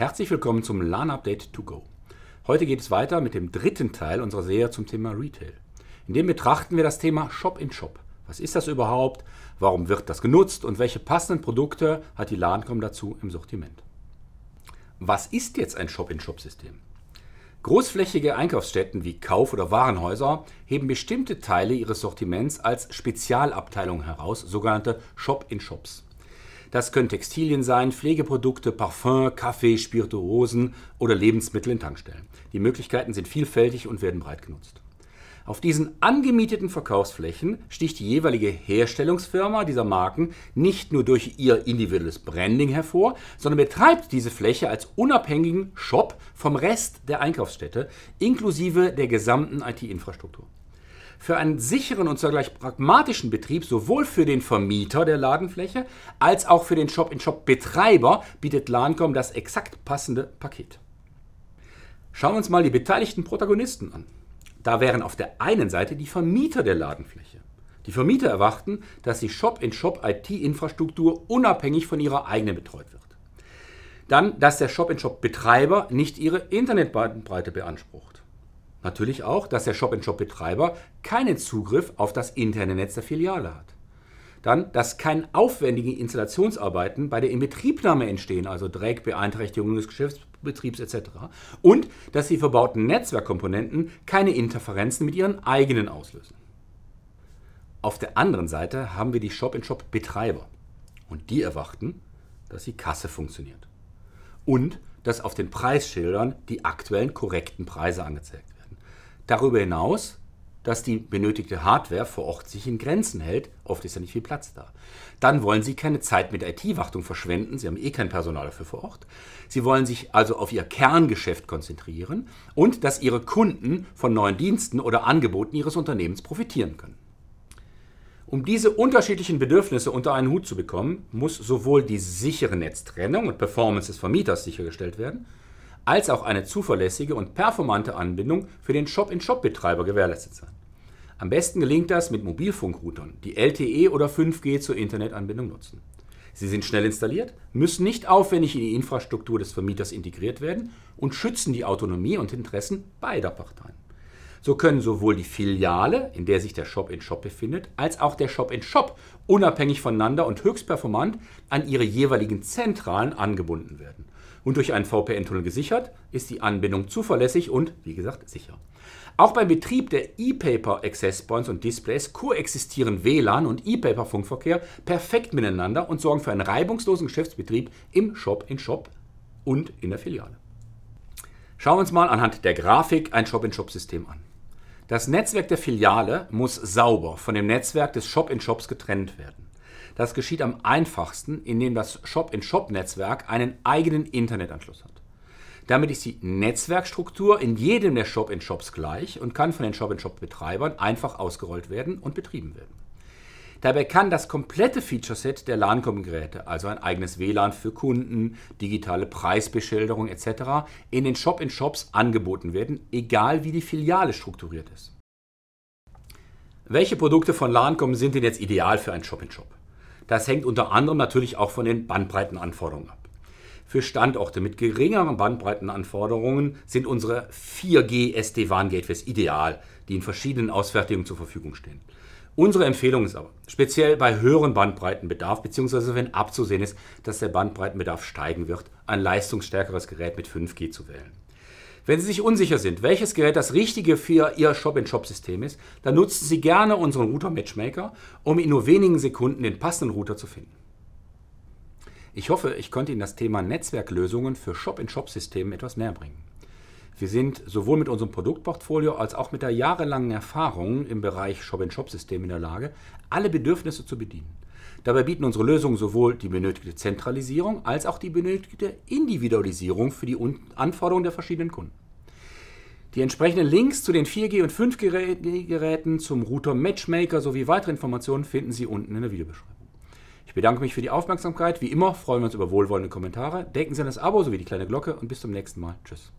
Herzlich willkommen zum LAN Update to Go. Heute geht es weiter mit dem dritten Teil unserer Serie zum Thema Retail. In dem betrachten wir das Thema Shop in Shop. Was ist das überhaupt? Warum wird das genutzt? Und welche passenden Produkte hat die LANCOM dazu im Sortiment? Was ist jetzt ein Shop-in-Shop-System? Großflächige Einkaufsstätten wie Kauf- oder Warenhäuser heben bestimmte Teile ihres Sortiments als Spezialabteilungen heraus, sogenannte Shop-in-Shops. Das können Textilien sein, Pflegeprodukte, Parfüm, Kaffee, Spirituosen oder Lebensmittel in Tankstellen. Die Möglichkeiten sind vielfältig und werden breit genutzt. Auf diesen angemieteten Verkaufsflächen sticht die jeweilige Herstellungsfirma dieser Marken nicht nur durch ihr individuelles Branding hervor, sondern betreibt diese Fläche als unabhängigen Shop vom Rest der Einkaufsstätte inklusive der gesamten IT-Infrastruktur für einen sicheren und zugleich pragmatischen Betrieb sowohl für den Vermieter der Ladenfläche als auch für den Shop-in-Shop-Betreiber bietet Lancom das exakt passende Paket. Schauen wir uns mal die beteiligten Protagonisten an. Da wären auf der einen Seite die Vermieter der Ladenfläche. Die Vermieter erwarten, dass die Shop-in-Shop-IT-Infrastruktur unabhängig von ihrer eigenen betreut wird. Dann, dass der Shop-in-Shop-Betreiber nicht ihre Internetbandbreite beansprucht. Natürlich auch, dass der Shop-in-Shop-Betreiber keinen Zugriff auf das interne Netz der Filiale hat. Dann, dass keine aufwendigen Installationsarbeiten bei der Inbetriebnahme entstehen, also Dreck, Beeinträchtigungen des Geschäftsbetriebs etc. Und dass die verbauten Netzwerkkomponenten keine Interferenzen mit ihren eigenen auslösen. Auf der anderen Seite haben wir die Shop-in-Shop-Betreiber. Und die erwarten, dass die Kasse funktioniert. Und dass auf den Preisschildern die aktuellen korrekten Preise angezeigt werden. Darüber hinaus, dass die benötigte Hardware vor Ort sich in Grenzen hält, oft ist ja nicht viel Platz da. Dann wollen Sie keine Zeit mit IT-Wartung verschwenden, Sie haben eh kein Personal dafür vor Ort. Sie wollen sich also auf Ihr Kerngeschäft konzentrieren und dass Ihre Kunden von neuen Diensten oder Angeboten Ihres Unternehmens profitieren können. Um diese unterschiedlichen Bedürfnisse unter einen Hut zu bekommen, muss sowohl die sichere Netztrennung und Performance des Vermieters sichergestellt werden, als auch eine zuverlässige und performante Anbindung für den Shop-in-Shop-Betreiber gewährleistet sein. Am besten gelingt das mit Mobilfunkroutern, die LTE oder 5G zur Internetanbindung nutzen. Sie sind schnell installiert, müssen nicht aufwendig in die Infrastruktur des Vermieters integriert werden und schützen die Autonomie und Interessen beider Parteien. So können sowohl die Filiale, in der sich der Shop-in-Shop -Shop befindet, als auch der Shop-in-Shop -Shop unabhängig voneinander und höchst performant an ihre jeweiligen Zentralen angebunden werden und durch einen VPN-Tunnel gesichert, ist die Anbindung zuverlässig und, wie gesagt, sicher. Auch beim Betrieb der E-Paper Access Points und Displays koexistieren WLAN und E-Paper Funkverkehr perfekt miteinander und sorgen für einen reibungslosen Geschäftsbetrieb im Shop in Shop und in der Filiale. Schauen wir uns mal anhand der Grafik ein Shop-in-Shop-System an. Das Netzwerk der Filiale muss sauber von dem Netzwerk des Shop-in-Shops getrennt werden. Das geschieht am einfachsten, indem das Shop-in-Shop-Netzwerk einen eigenen Internetanschluss hat. Damit ist die Netzwerkstruktur in jedem der Shop-in-Shops gleich und kann von den Shop-in-Shop-Betreibern einfach ausgerollt werden und betrieben werden. Dabei kann das komplette Feature-Set der LANCOM-Geräte, also ein eigenes WLAN für Kunden, digitale Preisbeschilderung etc., in den Shop-in-Shops angeboten werden, egal wie die Filiale strukturiert ist. Welche Produkte von lan LANCOM sind denn jetzt ideal für einen Shop-in-Shop? shop in shop das hängt unter anderem natürlich auch von den Bandbreitenanforderungen ab. Für Standorte mit geringeren Bandbreitenanforderungen sind unsere 4G SD-WAN-Gateways ideal, die in verschiedenen Ausfertigungen zur Verfügung stehen. Unsere Empfehlung ist aber, speziell bei höheren Bandbreitenbedarf, bzw. wenn abzusehen ist, dass der Bandbreitenbedarf steigen wird, ein leistungsstärkeres Gerät mit 5G zu wählen. Wenn Sie sich unsicher sind, welches Gerät das richtige für Ihr Shop-in-Shop-System ist, dann nutzen Sie gerne unseren Router Matchmaker, um in nur wenigen Sekunden den passenden Router zu finden. Ich hoffe, ich konnte Ihnen das Thema Netzwerklösungen für Shop-in-Shop-Systeme etwas näher bringen. Wir sind sowohl mit unserem Produktportfolio als auch mit der jahrelangen Erfahrung im Bereich Shop-in-Shop-System in der Lage, alle Bedürfnisse zu bedienen. Dabei bieten unsere Lösungen sowohl die benötigte Zentralisierung als auch die benötigte Individualisierung für die Anforderungen der verschiedenen Kunden. Die entsprechenden Links zu den 4G- und 5G-Geräten, zum Router Matchmaker sowie weitere Informationen finden Sie unten in der Videobeschreibung. Ich bedanke mich für die Aufmerksamkeit. Wie immer freuen wir uns über wohlwollende Kommentare. Denken Sie an das Abo sowie die kleine Glocke und bis zum nächsten Mal. Tschüss.